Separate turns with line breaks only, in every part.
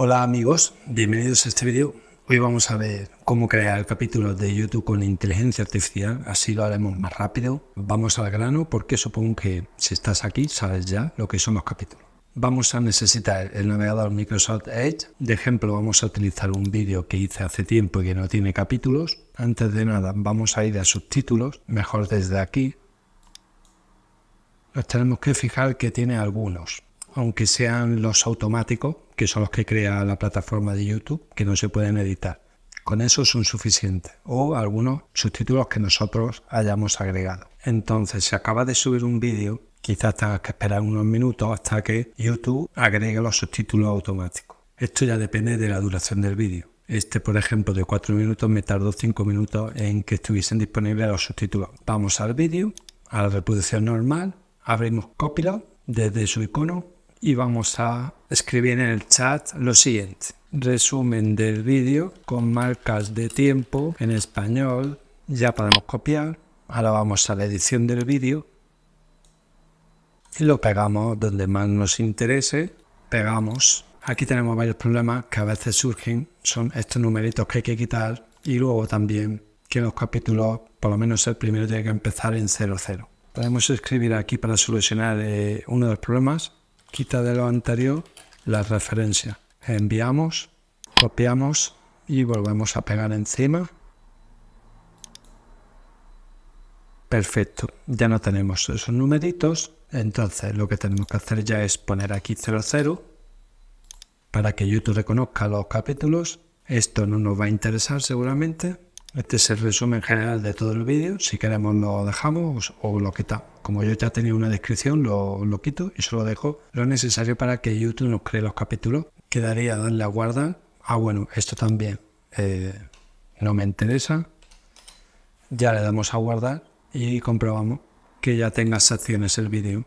Hola amigos, bienvenidos a este vídeo. Hoy vamos a ver cómo crear capítulos de YouTube con inteligencia artificial, así lo haremos más rápido. Vamos al grano porque supongo que si estás aquí sabes ya lo que son los capítulos. Vamos a necesitar el navegador Microsoft Edge. De ejemplo, vamos a utilizar un vídeo que hice hace tiempo y que no tiene capítulos. Antes de nada, vamos a ir a subtítulos, mejor desde aquí. Nos tenemos que fijar que tiene algunos aunque sean los automáticos, que son los que crea la plataforma de YouTube, que no se pueden editar. Con eso son suficientes o algunos subtítulos que nosotros hayamos agregado. Entonces, si acaba de subir un vídeo, quizás tengas que esperar unos minutos hasta que YouTube agregue los subtítulos automáticos. Esto ya depende de la duración del vídeo. Este, por ejemplo, de 4 minutos me tardó 5 minutos en que estuviesen disponibles los subtítulos. Vamos al vídeo, a la reproducción normal, abrimos Copilot desde su icono y vamos a escribir en el chat lo siguiente. Resumen del vídeo con marcas de tiempo en español. Ya podemos copiar. Ahora vamos a la edición del vídeo y lo pegamos donde más nos interese. Pegamos. Aquí tenemos varios problemas que a veces surgen. Son estos numeritos que hay que quitar y luego también que los capítulos, por lo menos el primero, tiene que empezar en 00. Podemos escribir aquí para solucionar eh, uno de los problemas quita de lo anterior la referencia. Enviamos, copiamos y volvemos a pegar encima. Perfecto, ya no tenemos esos numeritos, entonces lo que tenemos que hacer ya es poner aquí 00 para que YouTube reconozca los capítulos. Esto no nos va a interesar seguramente, este es el resumen general de todo el vídeo. Si queremos lo dejamos o lo quitamos. Como yo ya tenía una descripción, lo, quito y solo dejo lo necesario para que YouTube nos cree los capítulos. Quedaría darle a guardar. Ah, bueno, esto también eh, no me interesa. Ya le damos a guardar y comprobamos que ya tenga secciones el vídeo.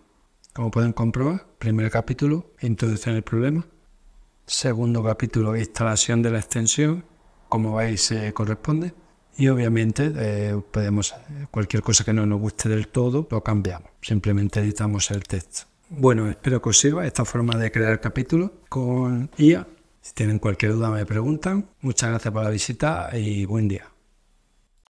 Como pueden comprobar, primer capítulo, introducción del problema. Segundo capítulo, instalación de la extensión, como veis se corresponde. Y obviamente eh, podemos, cualquier cosa que no nos guste del todo, lo cambiamos. Simplemente editamos el texto. Bueno, espero que os sirva esta forma de crear capítulos con IA. Si tienen cualquier duda me preguntan. Muchas gracias por la visita y buen día.